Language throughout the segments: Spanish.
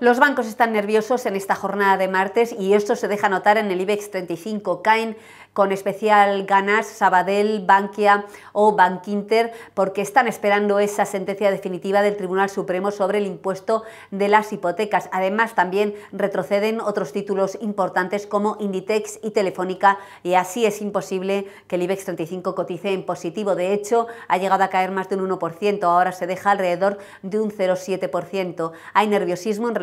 Los bancos están nerviosos en esta jornada de martes y esto se deja notar en el IBEX 35. Caen con especial ganas Sabadell, Bankia o Bankinter porque están esperando esa sentencia definitiva del Tribunal Supremo sobre el impuesto de las hipotecas. Además, también retroceden otros títulos importantes como Inditex y Telefónica y así es imposible que el IBEX 35 cotice en positivo. De hecho, ha llegado a caer más de un 1%, ahora se deja alrededor de un 0,7%. Hay nerviosismo en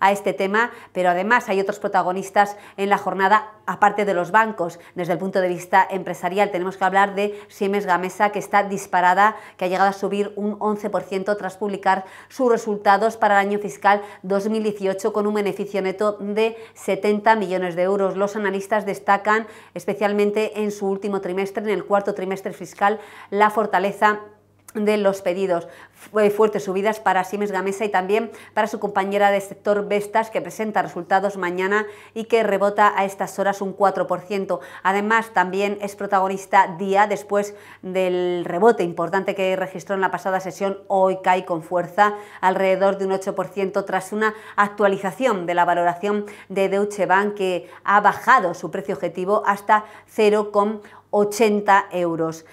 a este tema, pero además hay otros protagonistas en la jornada, aparte de los bancos. Desde el punto de vista empresarial tenemos que hablar de Siemens Gamesa, que está disparada, que ha llegado a subir un 11% tras publicar sus resultados para el año fiscal 2018 con un beneficio neto de 70 millones de euros. Los analistas destacan, especialmente en su último trimestre, en el cuarto trimestre fiscal, la fortaleza de los pedidos. Eh, fuertes subidas para Siemens Gamesa y también para su compañera de sector Vestas, que presenta resultados mañana y que rebota a estas horas un 4%. Además, también es protagonista día después del rebote importante que registró en la pasada sesión. Hoy cae con fuerza alrededor de un 8% tras una actualización de la valoración de Deutsche Bank, que ha bajado su precio objetivo hasta 0,80 euros.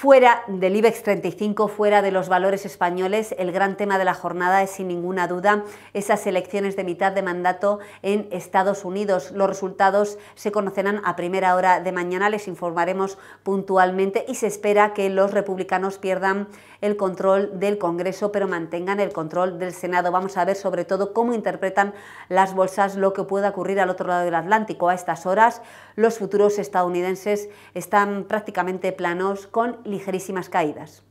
Fuera del IBEX 35, fuera de los valores españoles, el gran tema de la jornada es sin ninguna duda esas elecciones de mitad de mandato en Estados Unidos. Los resultados se conocerán a primera hora de mañana, les informaremos puntualmente y se espera que los republicanos pierdan el control del Congreso pero mantengan el control del Senado. Vamos a ver sobre todo cómo interpretan las bolsas lo que pueda ocurrir al otro lado del Atlántico. A estas horas los futuros estadounidenses están prácticamente planos con ligerísimas caídas.